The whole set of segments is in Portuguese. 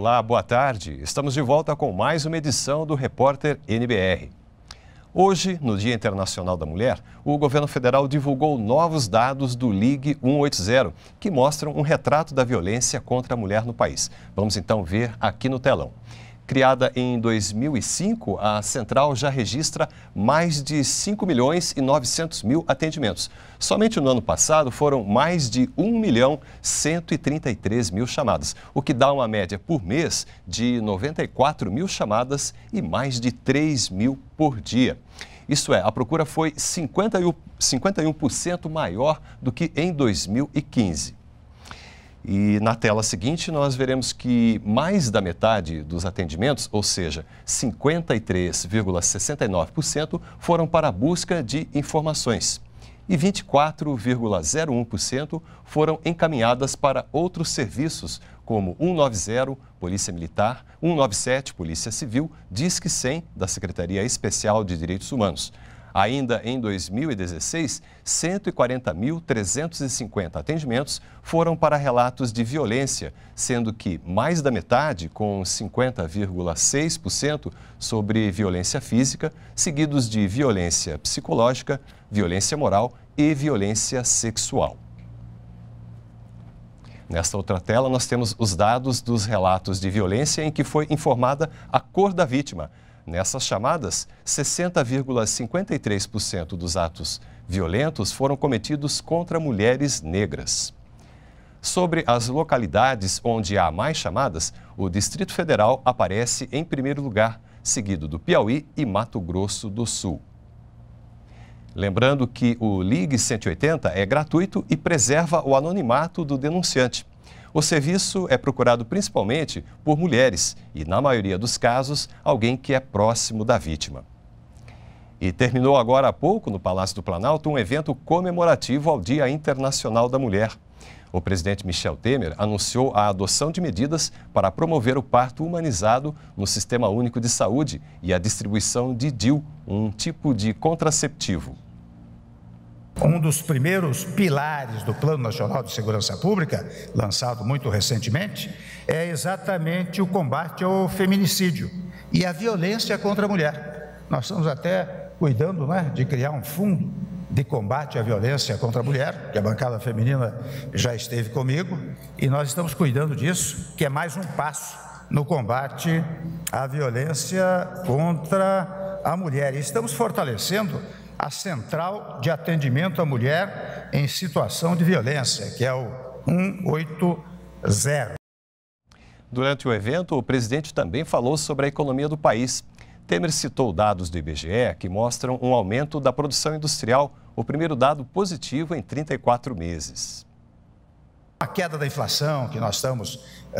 olá, boa tarde. Estamos de volta com mais uma edição do Repórter NBR. Hoje, no Dia Internacional da Mulher, o governo federal divulgou novos dados do Ligue 180, que mostram um retrato da violência contra a mulher no país. Vamos então ver aqui no telão. Criada em 2005, a central já registra mais de 5 milhões e 900 mil atendimentos. Somente no ano passado foram mais de 1 milhão 133 mil chamadas, o que dá uma média por mês de 94 mil chamadas e mais de 3 mil por dia. Isso é, a procura foi 51%, 51 maior do que em 2015. E na tela seguinte, nós veremos que mais da metade dos atendimentos, ou seja, 53,69%, foram para a busca de informações e 24,01% foram encaminhadas para outros serviços, como 190, Polícia Militar, 197, Polícia Civil, Disque 100, da Secretaria Especial de Direitos Humanos. Ainda em 2016, 140.350 atendimentos foram para relatos de violência, sendo que mais da metade, com 50,6%, sobre violência física, seguidos de violência psicológica, violência moral e violência sexual. Nesta outra tela, nós temos os dados dos relatos de violência em que foi informada a cor da vítima. Nessas chamadas, 60,53% dos atos violentos foram cometidos contra mulheres negras. Sobre as localidades onde há mais chamadas, o Distrito Federal aparece em primeiro lugar, seguido do Piauí e Mato Grosso do Sul. Lembrando que o Ligue 180 é gratuito e preserva o anonimato do denunciante. O serviço é procurado principalmente por mulheres e, na maioria dos casos, alguém que é próximo da vítima. E terminou agora há pouco, no Palácio do Planalto, um evento comemorativo ao Dia Internacional da Mulher. O presidente Michel Temer anunciou a adoção de medidas para promover o parto humanizado no Sistema Único de Saúde e a distribuição de DIU, um tipo de contraceptivo um dos primeiros pilares do Plano Nacional de Segurança Pública, lançado muito recentemente, é exatamente o combate ao feminicídio e à violência contra a mulher. Nós estamos até cuidando né, de criar um fundo de combate à violência contra a mulher, que a bancada feminina já esteve comigo, e nós estamos cuidando disso, que é mais um passo no combate à violência contra a mulher. E estamos fortalecendo a Central de Atendimento à Mulher em Situação de Violência, que é o 180. Durante o evento, o presidente também falou sobre a economia do país. Temer citou dados do IBGE que mostram um aumento da produção industrial, o primeiro dado positivo em 34 meses. A queda da inflação que nós estamos uh,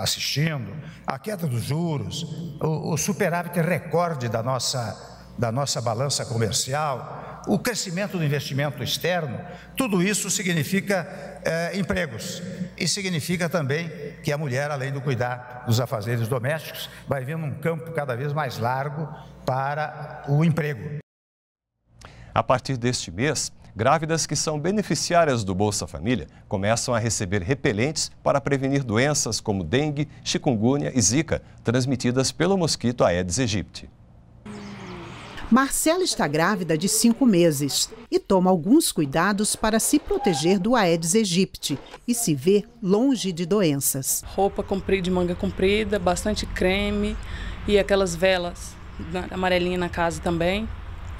assistindo, a queda dos juros, o, o superávit recorde da nossa da nossa balança comercial, o crescimento do investimento externo, tudo isso significa é, empregos e significa também que a mulher, além do cuidar dos afazeres domésticos, vai vendo um campo cada vez mais largo para o emprego. A partir deste mês, grávidas que são beneficiárias do Bolsa Família começam a receber repelentes para prevenir doenças como dengue, chikungunya e zika, transmitidas pelo mosquito Aedes aegypti. Marcela está grávida de cinco meses e toma alguns cuidados para se proteger do Aedes aegypti e se vê longe de doenças. Roupa comprida, de manga comprida, bastante creme e aquelas velas amarelinhas na casa também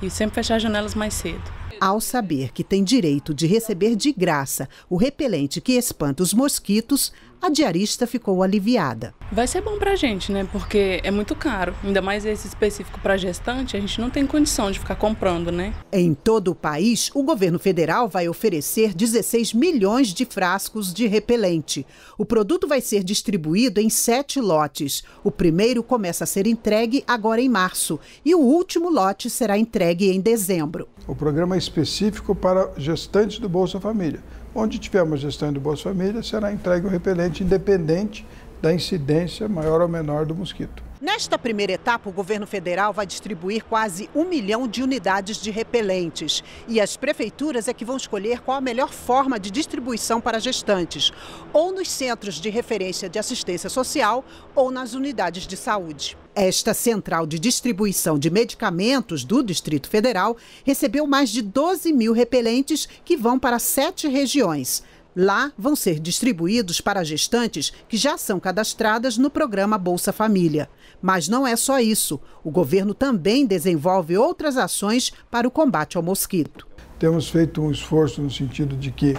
e sempre fechar as janelas mais cedo. Ao saber que tem direito de receber de graça o repelente que espanta os mosquitos, a diarista ficou aliviada. Vai ser bom para a gente, né? Porque é muito caro. Ainda mais esse específico para gestante, a gente não tem condição de ficar comprando, né? Em todo o país, o governo federal vai oferecer 16 milhões de frascos de repelente. O produto vai ser distribuído em sete lotes. O primeiro começa a ser entregue agora em março e o último lote será entregue em dezembro. O programa é específico para gestantes do Bolsa Família. Onde tiver uma gestão de boas famílias, será entregue o repelente independente da incidência maior ou menor do mosquito. Nesta primeira etapa, o governo federal vai distribuir quase um milhão de unidades de repelentes. E as prefeituras é que vão escolher qual a melhor forma de distribuição para gestantes, ou nos centros de referência de assistência social ou nas unidades de saúde. Esta central de distribuição de medicamentos do Distrito Federal recebeu mais de 12 mil repelentes que vão para sete regiões. Lá vão ser distribuídos para gestantes que já são cadastradas no programa Bolsa Família. Mas não é só isso. O governo também desenvolve outras ações para o combate ao mosquito. Temos feito um esforço no sentido de que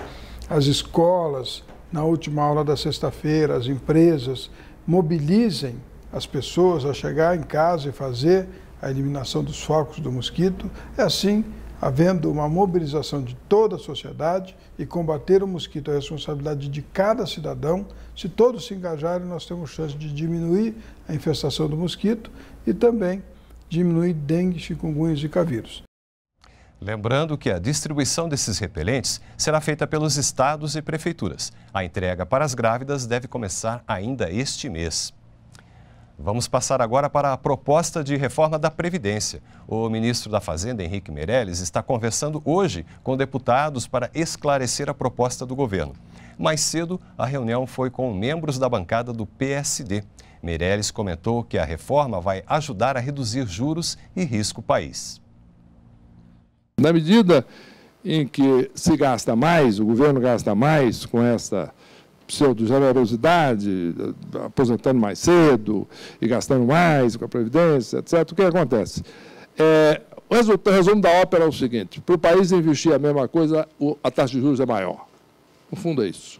as escolas, na última aula da sexta-feira, as empresas mobilizem as pessoas a chegar em casa e fazer a eliminação dos focos do mosquito. É assim havendo uma mobilização de toda a sociedade e combater o mosquito é responsabilidade de cada cidadão. Se todos se engajarem, nós temos chance de diminuir a infestação do mosquito e também diminuir dengue, chikungunya e zika vírus. Lembrando que a distribuição desses repelentes será feita pelos estados e prefeituras. A entrega para as grávidas deve começar ainda este mês. Vamos passar agora para a proposta de reforma da Previdência. O ministro da Fazenda, Henrique Meirelles, está conversando hoje com deputados para esclarecer a proposta do governo. Mais cedo, a reunião foi com membros da bancada do PSD. Meirelles comentou que a reforma vai ajudar a reduzir juros e risco país. Na medida em que se gasta mais, o governo gasta mais com essa pseudo-generosidade, aposentando mais cedo e gastando mais com a Previdência, etc., o que acontece? É, o resumo da ópera é o seguinte: para o país investir a mesma coisa, a taxa de juros é maior. No fundo, é isso.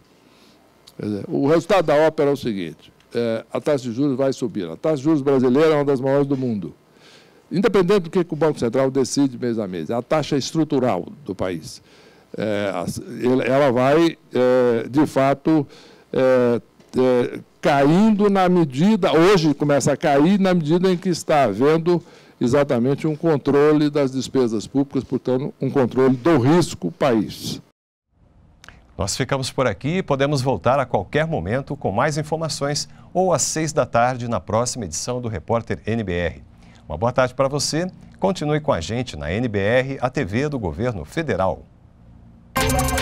Dizer, o resultado da ópera é o seguinte: é, a taxa de juros vai subir. A taxa de juros brasileira é uma das maiores do mundo. Independente do que o Banco Central decide mês a mês, é a taxa estrutural do país. É, ela vai, é, de fato, é, caindo na medida, hoje começa a cair na medida em que está havendo exatamente um controle das despesas públicas, portanto, um controle do risco país. Nós ficamos por aqui e podemos voltar a qualquer momento com mais informações ou às seis da tarde na próxima edição do Repórter NBR. Uma boa tarde para você. Continue com a gente na NBR, a TV do Governo Federal. Thank you.